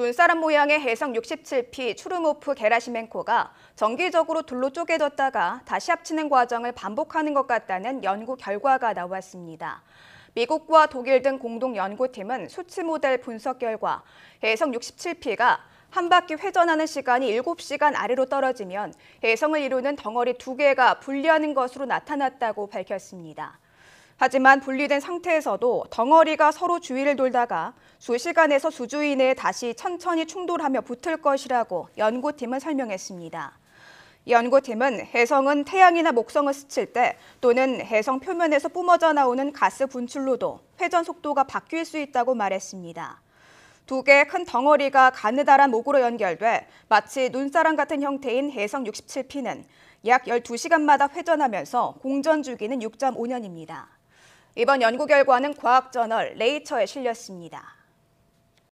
눈사람 모양의 해성 67P 추르모프 게라시멘코가 정기적으로 둘로 쪼개졌다가 다시 합치는 과정을 반복하는 것 같다는 연구 결과가 나왔습니다. 미국과 독일 등 공동 연구팀은 수치 모델 분석 결과 해성 67P가 한 바퀴 회전하는 시간이 7시간 아래로 떨어지면 해성을 이루는 덩어리 두 개가 분리하는 것으로 나타났다고 밝혔습니다. 하지만 분리된 상태에서도 덩어리가 서로 주위를 돌다가 수시간에서 수주이 내에 다시 천천히 충돌하며 붙을 것이라고 연구팀은 설명했습니다. 연구팀은 해성은 태양이나 목성을 스칠 때 또는 해성 표면에서 뿜어져 나오는 가스 분출로도 회전 속도가 바뀔 수 있다고 말했습니다. 두 개의 큰 덩어리가 가느다란 목으로 연결돼 마치 눈사람 같은 형태인 해성 67P는 약 12시간마다 회전하면서 공전 주기는 6.5년입니다. 이번 연구 결과는 과학저널 레이처에 실렸습니다.